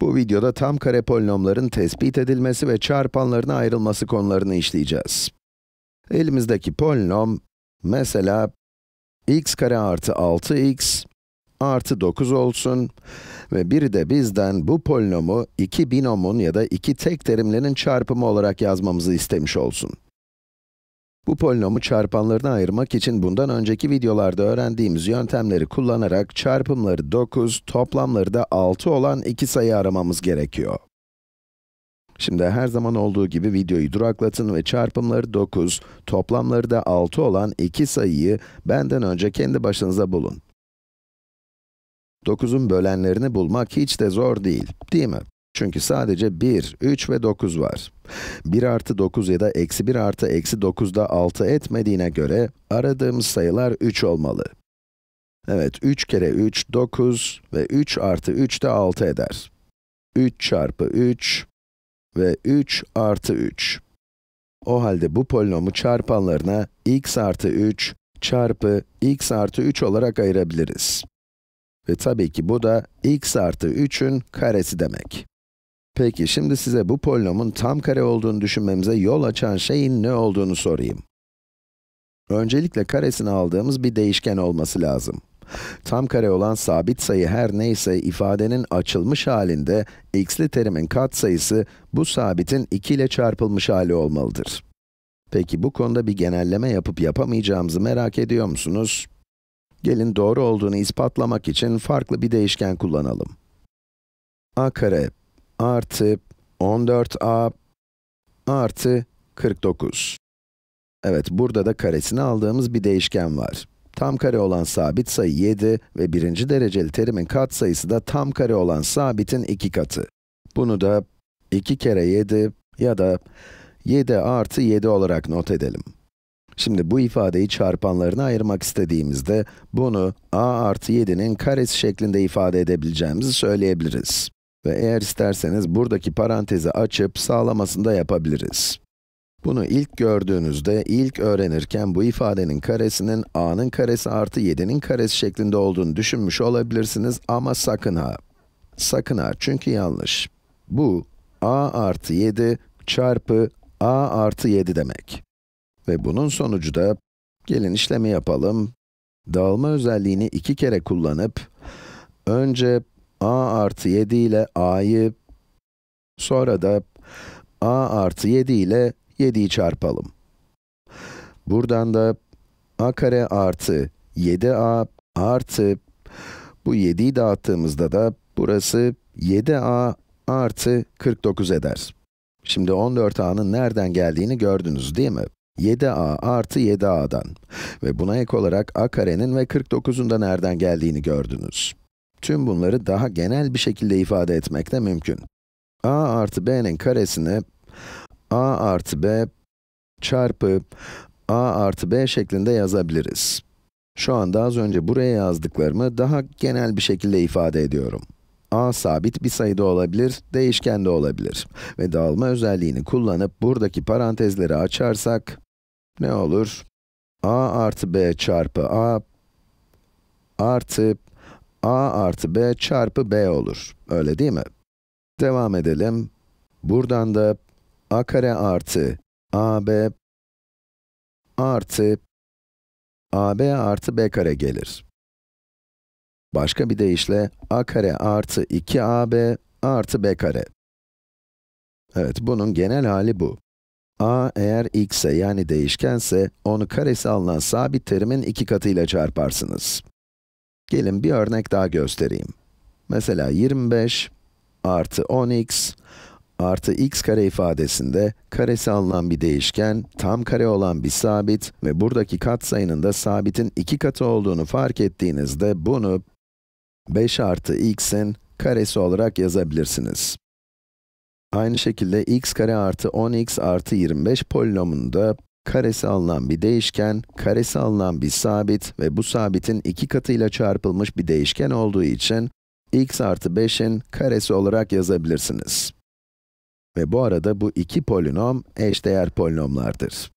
Bu videoda tam kare polinomların tespit edilmesi ve çarpanlarına ayrılması konularını işleyeceğiz. Elimizdeki polinom, mesela x kare artı 6x artı 9 olsun ve biri de bizden bu polinomu iki binomun ya da iki tek terimlerin çarpımı olarak yazmamızı istemiş olsun. Bu polinomu çarpanlarına ayırmak için bundan önceki videolarda öğrendiğimiz yöntemleri kullanarak çarpımları 9, toplamları da 6 olan iki sayı aramamız gerekiyor. Şimdi her zaman olduğu gibi videoyu duraklatın ve çarpımları 9, toplamları da 6 olan iki sayıyı benden önce kendi başınıza bulun. 9'un bölenlerini bulmak hiç de zor değil, değil mi? Çünkü sadece 1, 3 ve 9 var. 1 artı 9 ya da eksi 1 artı eksi 9 da 6 etmediğine göre aradığımız sayılar 3 olmalı. Evet, 3 kere 3, 9 ve 3 artı 3 de 6 eder. 3 çarpı 3 ve 3 artı 3. O halde bu polinomu çarpanlarına x artı 3 çarpı x artı 3 olarak ayırabiliriz. Ve tabii ki bu da x artı 3'ün karesi demek. Peki şimdi size bu polinomun tam kare olduğunu düşünmemize yol açan şeyin ne olduğunu sorayım. Öncelikle karesini aldığımız bir değişken olması lazım. Tam kare olan sabit sayı her neyse ifadenin açılmış halinde x'li terimin katsayısı bu sabitin 2 ile çarpılmış hali olmalıdır. Peki bu konuda bir genelleme yapıp yapamayacağımızı merak ediyor musunuz? Gelin doğru olduğunu ispatlamak için farklı bir değişken kullanalım. a kare artı 14a artı 49. Evet, burada da karesini aldığımız bir değişken var. Tam kare olan sabit sayı 7 ve birinci dereceli terimin katsayısı da tam kare olan sabitin 2 katı. Bunu da 2 kere 7 ya da 7 artı 7 olarak not edelim. Şimdi bu ifadeyi çarpanlarına ayırmak istediğimizde bunu a artı 7'nin karesi şeklinde ifade edebileceğimizi söyleyebiliriz. Ve eğer isterseniz buradaki parantezi açıp sağlamasını da yapabiliriz. Bunu ilk gördüğünüzde, ilk öğrenirken bu ifadenin karesinin a'nın karesi artı 7'nin karesi şeklinde olduğunu düşünmüş olabilirsiniz ama sakın ha. Sakın ha, çünkü yanlış. Bu, a artı 7 çarpı a artı 7 demek. Ve bunun sonucu da, gelin işlemi yapalım. Dağılma özelliğini iki kere kullanıp, önce a artı 7 ile a'yı, sonra da a artı 7 ile 7'yi çarpalım. Buradan da a kare artı 7a artı, bu 7'yi dağıttığımızda da burası 7a artı 49 eder. Şimdi 14a'nın nereden geldiğini gördünüz değil mi? 7a artı 7a'dan ve buna ek olarak a karenin ve 49'un da nereden geldiğini gördünüz. Tüm bunları daha genel bir şekilde ifade etmek de mümkün. a artı b'nin karesini a artı b çarpı a artı b şeklinde yazabiliriz. Şu anda az önce buraya yazdıklarımı daha genel bir şekilde ifade ediyorum. a sabit bir sayıda olabilir, değişken de olabilir. Ve dağılma özelliğini kullanıp buradaki parantezleri açarsak ne olur? a artı b çarpı a artı a artı b çarpı b olur. Öyle değil mi? Devam edelim. Buradan da a kare artı ab artı ab artı b kare gelir. Başka bir deyişle a kare artı 2ab artı b kare. Evet, bunun genel hali bu. a eğer x'e yani değişkense, onu karesi alınan sabit terimin iki katıyla çarparsınız. Gelin bir örnek daha göstereyim. Mesela 25 artı 10x artı x kare ifadesinde karesi alınan bir değişken, tam kare olan bir sabit ve buradaki katsayının da sabitin iki katı olduğunu fark ettiğinizde bunu 5 artı x'in karesi olarak yazabilirsiniz. Aynı şekilde x kare artı 10x artı 25 polinomunda karesi alınan bir değişken, karesi alınan bir sabit ve bu sabitin iki katıyla çarpılmış bir değişken olduğu için x artı 5'in karesi olarak yazabilirsiniz. Ve bu arada bu iki polinom eşdeğer polinomlardır.